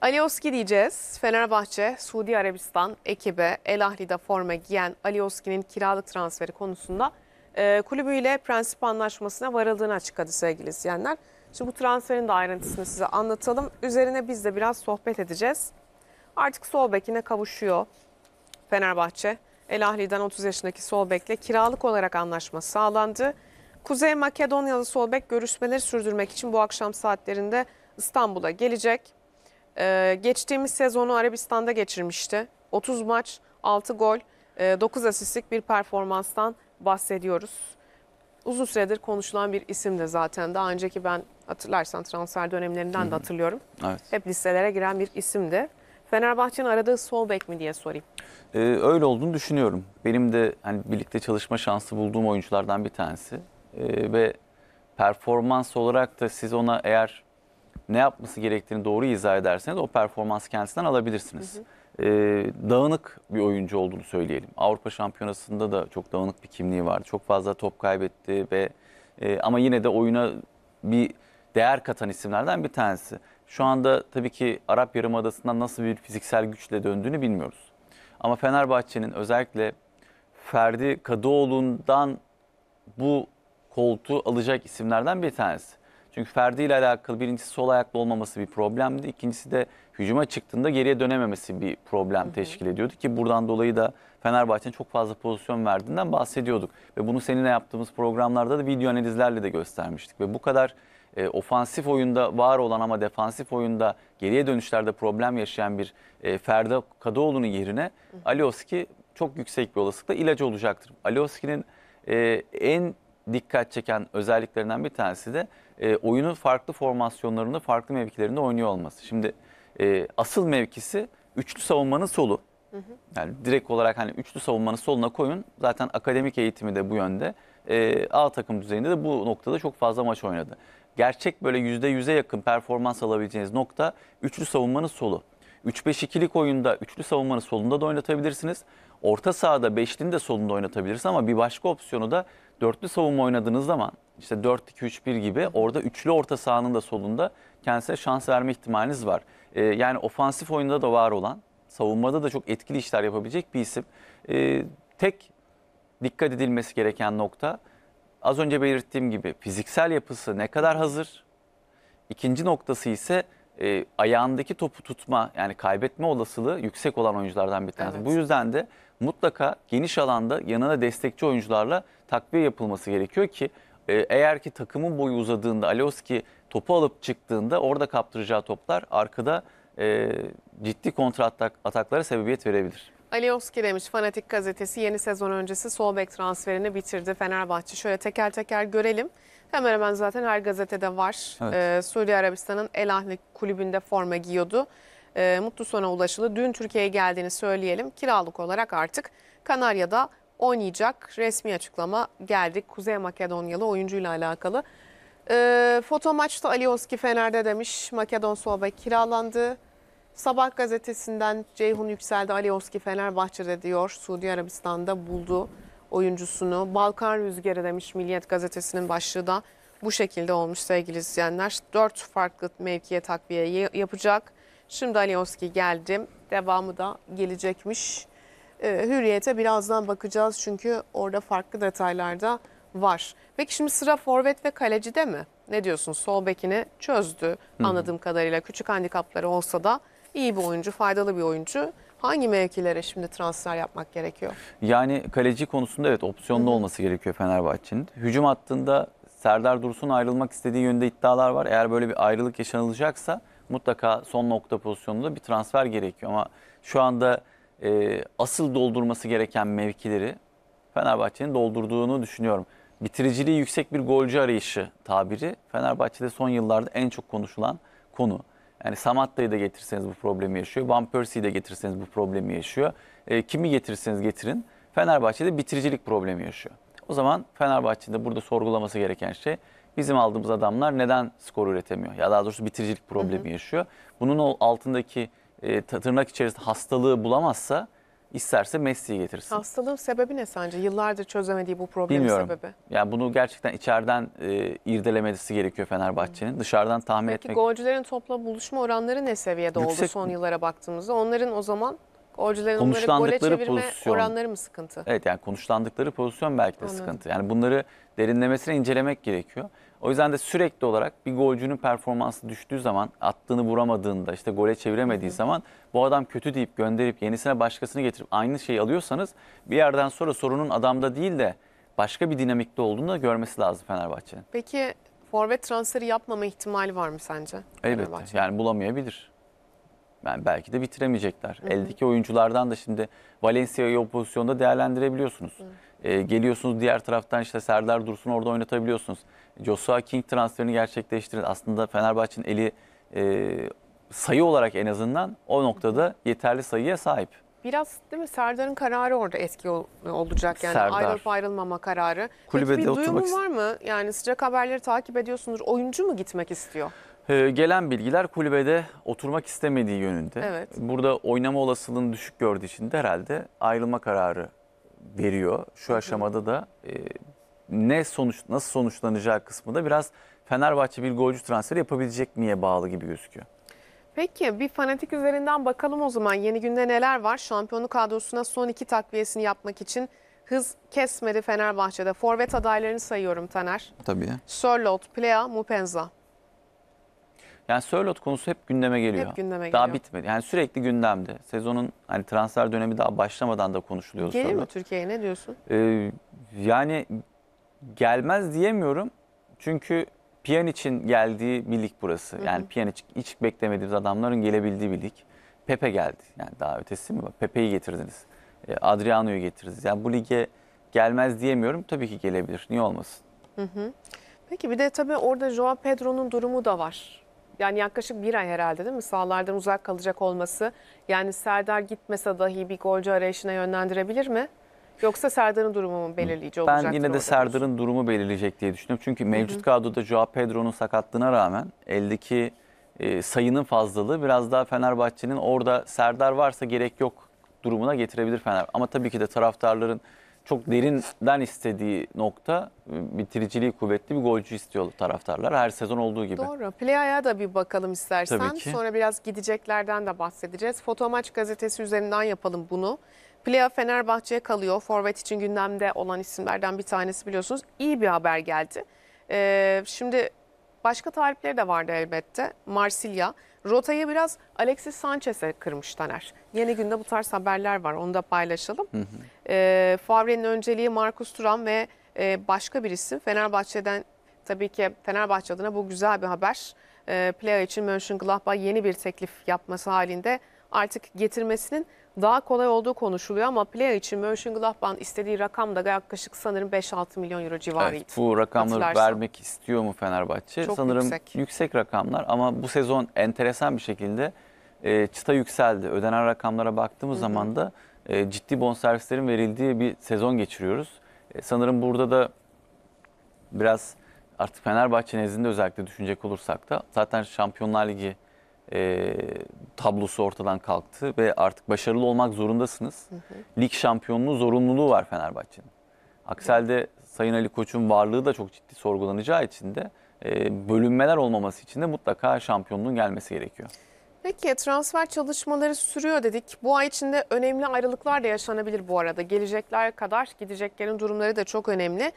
Alioski diyeceğiz. Fenerbahçe, Suudi Arabistan ekibe El Ahli'de forma giyen Alioski'nin kiralık transferi konusunda e, kulübüyle prensip anlaşmasına varıldığını açıkladı sevgili izleyenler. Şimdi bu transferin de ayrıntısını size anlatalım. Üzerine biz de biraz sohbet edeceğiz. Artık sol bekine kavuşuyor Fenerbahçe. El Ahli'den 30 yaşındaki sol bekle kiralık olarak anlaşma sağlandı. Kuzey Makedonyalı sol bek görüşmeleri sürdürmek için bu akşam saatlerinde İstanbul'a gelecek. Ee, geçtiğimiz sezonu Arabistan'da geçirmişti. 30 maç, 6 gol, 9 e, asistlik bir performanstan bahsediyoruz. Uzun süredir konuşulan bir isim de zaten. Daha önceki ben hatırlarsan transfer dönemlerinden de hatırlıyorum. Evet. Hep listelere giren bir isimdi. Fenerbahçe'nin aradığı sol bek mi diye sorayım. Ee, öyle olduğunu düşünüyorum. Benim de hani birlikte çalışma şansı bulduğum oyunculardan bir tanesi. Ee, ve performans olarak da siz ona eğer ne yapması gerektiğini doğru izah ederseniz o performans kendisinden alabilirsiniz. Hı hı e, dağınık bir oyuncu olduğunu söyleyelim. Avrupa Şampiyonası'nda da çok dağınık bir kimliği vardı. Çok fazla top kaybetti ve e, ama yine de oyuna bir değer katan isimlerden bir tanesi. Şu anda tabii ki Arap Yarımadası'ndan nasıl bir fiziksel güçle döndüğünü bilmiyoruz. Ama Fenerbahçe'nin özellikle Ferdi Kadıoğlu'ndan bu koltuğu alacak isimlerden bir tanesi. Çünkü Ferdi ile alakalı birincisi sol ayaklı olmaması bir problemdi. İkincisi de hücuma çıktığında geriye dönememesi bir problem teşkil ediyordu ki buradan dolayı da Fenerbahçe'nin çok fazla pozisyon verdiğinden bahsediyorduk. Ve bunu seninle yaptığımız programlarda da video analizlerle de göstermiştik. Ve bu kadar e, ofansif oyunda var olan ama defansif oyunda geriye dönüşlerde problem yaşayan bir e, Ferda Kadıoğlu'nun yerine Alioski çok yüksek bir olasılıkla ilacı olacaktır. Alioski'nin e, en dikkat çeken özelliklerinden bir tanesi de e, oyunun farklı formasyonlarında, farklı mevkilerinde oynuyor olması. Şimdi e, asıl mevkisi üçlü savunmanın solu. Hı hı. Yani direkt olarak hani üçlü savunmanın soluna koyun. Zaten akademik eğitimi de bu yönde. E, A takım düzeyinde de bu noktada çok fazla maç oynadı. Gerçek böyle yüzde %100'e yakın performans alabileceğiniz nokta üçlü savunmanın solu. 3-5-2'lik oyunda üçlü savunmanın solunda da oynatabilirsiniz. Orta sahada beşlinin de solunda oynatabilirsiniz ama bir başka opsiyonu da dörtlü savunma oynadığınız zaman işte 4-2-3-1 gibi orada üçlü orta sahanın da solunda kendisine şans verme ihtimaliniz var. Ee, yani ofansif oyunda da var olan, savunmada da çok etkili işler yapabilecek bir isim. Ee, tek dikkat edilmesi gereken nokta az önce belirttiğim gibi fiziksel yapısı ne kadar hazır. İkinci noktası ise e, ayağındaki topu tutma yani kaybetme olasılığı yüksek olan oyunculardan bir tanesi. Evet. Bu yüzden de mutlaka geniş alanda yanına destekçi oyuncularla takviye yapılması gerekiyor ki e, eğer ki takımın boyu uzadığında Alioski topu alıp çıktığında orada kaptıracağı toplar arkada e, ciddi kontra atak, ataklara sebebiyet verebilir. Ali Oski demiş Fanatik Gazetesi yeni sezon öncesi solbek transferini bitirdi Fenerbahçe. Şöyle teker teker görelim. Hemen hemen zaten her gazetede var. Evet. Ee, Suudi Arabistan'ın El Ahli kulübünde forma giyiyordu. Ee, mutlu sona ulaşıldı. Dün Türkiye'ye geldiğini söyleyelim. Kiralık olarak artık Kanarya'da oynayacak. Resmi açıklama geldi Kuzey Makedonyalı oyuncuyla alakalı. Ee, foto maçta Ali Oski Fener'de demiş. Makedon solbek kiralandı. Sabah gazetesinden Ceyhun Yüksel'de Alioski Fenerbahçe'de diyor. Suudi Arabistan'da buldu oyuncusunu. Balkan Rüzgarı demiş Milliyet gazetesinin başlığı da bu şekilde olmuş sevgili izleyenler. Dört farklı mevkiye takviye yapacak. Şimdi Alioski geldi. Devamı da gelecekmiş. Ee, Hürriyete birazdan bakacağız çünkü orada farklı detaylarda var. Peki şimdi sıra forvet ve Kaleci de mi? Ne diyorsun? Sol bekini çözdü anladığım kadarıyla. Küçük handikapları olsa da iyi bir oyuncu, faydalı bir oyuncu. Hangi mevkilere şimdi transfer yapmak gerekiyor? Yani kaleci konusunda evet opsiyonlu olması gerekiyor Fenerbahçe'nin. Hücum hattında Serdar Dursun ayrılmak istediği yönde iddialar var. Eğer böyle bir ayrılık yaşanılacaksa mutlaka son nokta pozisyonunda bir transfer gerekiyor. Ama şu anda e, asıl doldurması gereken mevkileri Fenerbahçe'nin doldurduğunu düşünüyorum. Bitiriciliği yüksek bir golcü arayışı tabiri Fenerbahçe'de son yıllarda en çok konuşulan konu. Yani Samatta'yı da getirseniz bu problemi yaşıyor. Van Persie'yi de getirseniz bu problemi yaşıyor. E, kimi getirirseniz getirin. Fenerbahçe'de bitiricilik problemi yaşıyor. O zaman Fenerbahçe'de burada sorgulaması gereken şey bizim aldığımız adamlar neden skor üretemiyor? Ya daha doğrusu bitiricilik problemi hı hı. yaşıyor. Bunun altındaki e, tırnak içerisinde hastalığı bulamazsa isterse Messi'yi getirsin. Hastalığın sebebi ne sence? Yıllardır çözemediği bu problemin Bilmiyorum. sebebi. Yani bunu gerçekten içeriden e, irdelemesi gerekiyor Fenerbahçe'nin. Hmm. Dışarıdan tahmin Peki, etmek. Peki golcülerin topla buluşma oranları ne seviyede Yüksek... oldu son yıllara baktığımızda? Onların o zaman golcülerin onları gole çevirme pozisyon. oranları mı sıkıntı? Evet yani konuşlandıkları pozisyon belki de Anladım. sıkıntı. Yani bunları derinlemesine incelemek gerekiyor. O yüzden de sürekli olarak bir golcünün performansı düştüğü zaman, attığını vuramadığında, işte gole çeviremediği zaman bu adam kötü deyip gönderip yenisine başkasını getirip aynı şeyi alıyorsanız bir yerden sonra sorunun adamda değil de başka bir dinamikte olduğunu da görmesi lazım Fenerbahçe'nin. Peki forvet transferi yapmama ihtimali var mı sence? Elbette. Yani bulamayabilir yani belki de bitiremeyecekler. Hı hı. Eldeki oyunculardan da şimdi Valencia'yı o pozisyonda değerlendirebiliyorsunuz. E, geliyorsunuz diğer taraftan işte Serdar Dursun orada oynatabiliyorsunuz. Joshua King transferini gerçekleştirin. Aslında Fenerbahçe'nin eli e, sayı olarak en azından o noktada yeterli sayıya sahip. Biraz değil mi Serdar'ın kararı orada eski olacak yani Serdar. ayrılıp ayrılmama kararı. Kulübede Peki bir duyumun var mı? Yani sıcak haberleri takip ediyorsunuz. Oyuncu mu gitmek istiyor? Ee, gelen bilgiler kulübede oturmak istemediği yönünde. Evet. Burada oynama olasılığını düşük gördüğü için de herhalde ayrılma kararı veriyor. Şu aşamada da e, ne sonuç nasıl sonuçlanacağı kısmında biraz Fenerbahçe bir golcü transferi yapabilecek miye bağlı gibi gözüküyor. Peki bir fanatik üzerinden bakalım o zaman yeni günde neler var? Şampiyonluk kadrosuna son iki takviyesini yapmak için hız kesmedi Fenerbahçe'de. Forvet adaylarını sayıyorum Taner. Tabii. Sörlot, Plea, Mupenza. Yani Sörlot konusu hep gündeme geliyor. Hep gündeme daha bitmedi. Yani sürekli gündemde. Sezonun hani transfer dönemi daha başlamadan da konuşuluyor. Gelir mi Türkiye'ye ne diyorsun? Ee, yani gelmez diyemiyorum. Çünkü Piyan için geldiği bir lig burası. Yani Piyan için hiç beklemediğimiz adamların gelebildiği bir lig. Pepe geldi. Yani daha ötesi mi? var? Pepe'yi getirdiniz. Ee, Adriano'yu getirdiniz. Yani bu lige gelmez diyemiyorum. Tabii ki gelebilir. Niye olmasın? Hı hı. Peki bir de tabii orada Joao Pedro'nun durumu da var yani yaklaşık bir ay herhalde değil mi? Sahalardan uzak kalacak olması. Yani Serdar gitmese dahi bir golcü arayışına yönlendirebilir mi? Yoksa Serdar'ın durumu mu belirleyici olacak? Ben yine de Serdar'ın durumu belirleyecek diye düşünüyorum. Çünkü mevcut hı hı. kadroda Joao Pedro'nun sakatlığına rağmen eldeki e, sayının fazlalığı biraz daha Fenerbahçe'nin orada Serdar varsa gerek yok durumuna getirebilir Fener. Ama tabii ki de taraftarların çok derinden istediği nokta e, bitiriciliği kuvvetli bir golcü istiyor taraftarlar her sezon olduğu gibi. Doğru. Playa'ya da bir bakalım istersen. Tabii ki. Sonra biraz gideceklerden de bahsedeceğiz. Foto maç gazetesi üzerinden yapalım bunu. Playa Fenerbahçe'ye kalıyor. Forvet için gündemde olan isimlerden bir tanesi biliyorsunuz. İyi bir haber geldi. Ee, şimdi başka tarifleri de vardı elbette. Marsilya. Rotayı biraz Alexis Sanchez'e kırmış Taner. Yeni günde bu tarz haberler var. Onu da paylaşalım. E, Favre'nin önceliği Markus Turan ve e, başka bir isim. Fenerbahçe'den tabii ki Fenerbahçe adına bu güzel bir haber. E, ee, Plea için Mönchengladbach yeni bir teklif yapması halinde artık getirmesinin daha kolay olduğu konuşuluyor ama Plea için Mönchengladbach'ın istediği rakam da yaklaşık sanırım 5-6 milyon euro civarıydı. Evet, bu rakamları vermek istiyor mu Fenerbahçe? Çok sanırım yüksek. yüksek rakamlar ama bu sezon enteresan bir şekilde e, çıta yükseldi. Ödenen rakamlara baktığımız Hı -hı. zaman da e, ciddi bonservislerin verildiği bir sezon geçiriyoruz. E, sanırım burada da biraz artık Fenerbahçe nezdinde özellikle düşünecek olursak da zaten Şampiyonlar Ligi e, tablosu ortadan kalktı ve artık başarılı olmak zorundasınız. Hı hı. Lig şampiyonluğu zorunluluğu var Fenerbahçe'nin. Aksi halde Sayın Ali Koç'un varlığı da çok ciddi sorgulanacağı için de e, bölünmeler olmaması için de mutlaka şampiyonluğun gelmesi gerekiyor. Peki transfer çalışmaları sürüyor dedik. Bu ay içinde önemli ayrılıklar da yaşanabilir bu arada. Gelecekler kadar gideceklerin durumları da çok önemli.